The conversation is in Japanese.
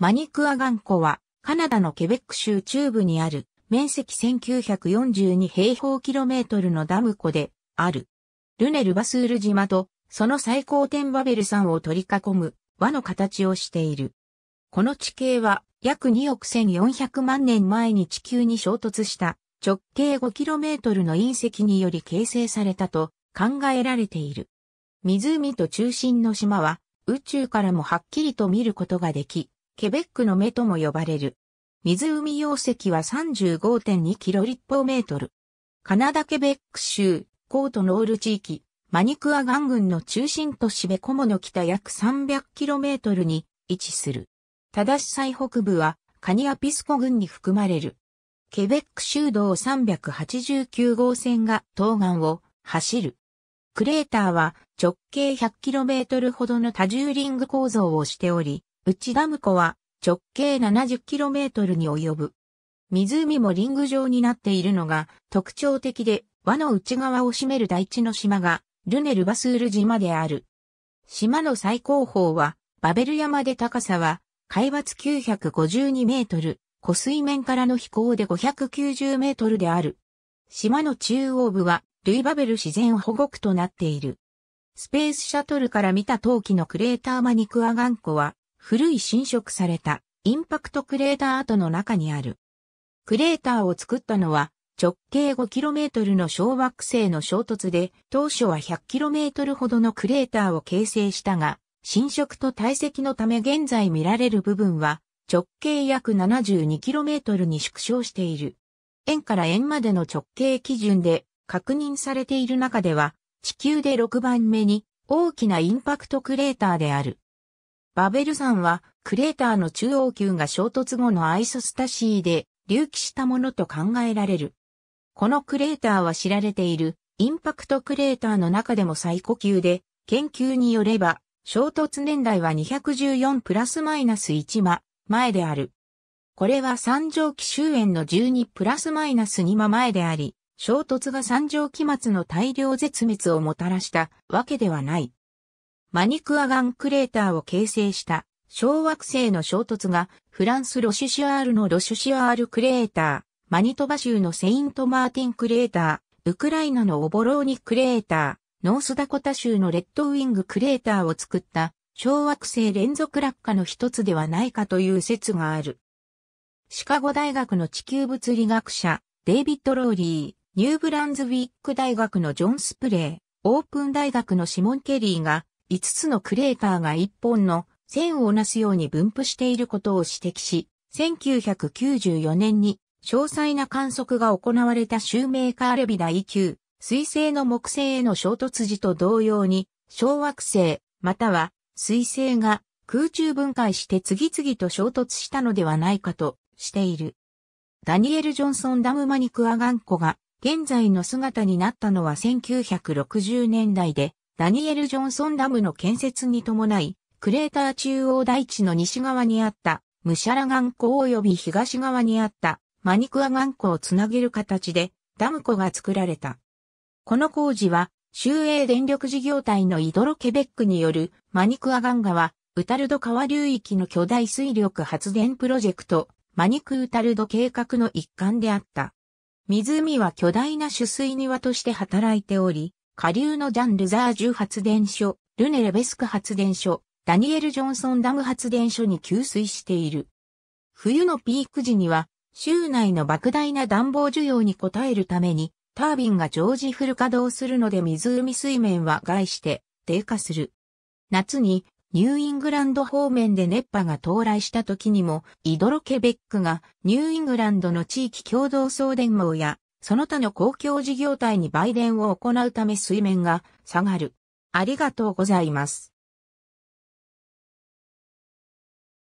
マニクア岩湖は、カナダのケベック州中部にある、面積1942平方キロメートルのダム湖で、ある。ルネルバスール島と、その最高点バベル山を取り囲む、輪の形をしている。この地形は、約2億1400万年前に地球に衝突した、直径5トルの隕石により形成されたと考えられている。湖と中心の島は宇宙からもはっきりと見ることができ、ケベックの目とも呼ばれる。湖溶石は35.2キロ立方メートル。カナダケベック州、コートノール地域、マニクアガンの中心都市ベコモの北約3 0 0トルに位置する。ただし最北部はカニアピスコ群に含まれる。ケベック州道389号線が東岸を走る。クレーターは直径1 0 0トルほどの多重リング構造をしており、内ダム湖は直径 70km に及ぶ。湖もリング状になっているのが特徴的で、輪の内側を占める大地の島がルネルバスール島である。島の最高峰はバベル山で高さは海抜952メートル、湖水面からの飛行で590メートルである。島の中央部はルイバベル自然保護区となっている。スペースシャトルから見た陶器のクレーターマニクアガン湖は古い侵食されたインパクトクレーター跡の中にある。クレーターを作ったのは直径 5km の小惑星の衝突で当初は 100km ほどのクレーターを形成したが侵食と堆積のため現在見られる部分は直径約 72km に縮小している。円から円までの直径基準で確認されている中では地球で6番目に大きなインパクトクレーターである。バベル山はクレーターの中央級が衝突後のアイソスタシーで隆起したものと考えられる。このクレーターは知られているインパクトクレーターの中でも最古級で、研究によれば衝突年代は214プラスマイナス1マ前である。これは三畳期終焉の12プラスマイナス2マ前であり、衝突が三畳期末の大量絶滅をもたらしたわけではない。マニクアガンクレーターを形成した小惑星の衝突がフランスロシュシアールのロシュシアールクレーター、マニトバ州のセイントマーティンクレーター、ウクライナのオボローニクレーター、ノースダコタ州のレッドウィングクレーターを作った小惑星連続落下の一つではないかという説がある。シカゴ大学の地球物理学者、デイビッド・ローリー、ニューブランズウィック大学のジョン・スプレー、オープン大学のシモン・ケリーが5つのクレーターが1本の線をなすように分布していることを指摘し、1994年に詳細な観測が行われたシューメーカーレビ第9、水星の木星への衝突時と同様に、小惑星、または水星が空中分解して次々と衝突したのではないかとしている。ダニエル・ジョンソン・ダムマニクア・ガンコが現在の姿になったのは1960年代で、ダニエル・ジョンソンダムの建設に伴い、クレーター中央大地の西側にあった、ムシャラ岩湖及び東側にあった、マニクア岩湖をつなげる形で、ダム湖が作られた。この工事は、州営電力事業体のイドロケベックによるマニクアガン川、ウタルド川流域の巨大水力発電プロジェクト、マニクウタルド計画の一環であった。湖は巨大な取水庭として働いており、下流のジャン・ルザージュ発電所、ルネ・レベスク発電所、ダニエル・ジョンソンダム発電所に給水している。冬のピーク時には、州内の莫大な暖房需要に応えるために、タービンが常時フル稼働するので湖水面は害して低下する。夏にニューイングランド方面で熱波が到来した時にも、イドロケベックがニューイングランドの地域共同送電網やその他の公共事業体に売電を行うため水面が下がる。ありがとうございます。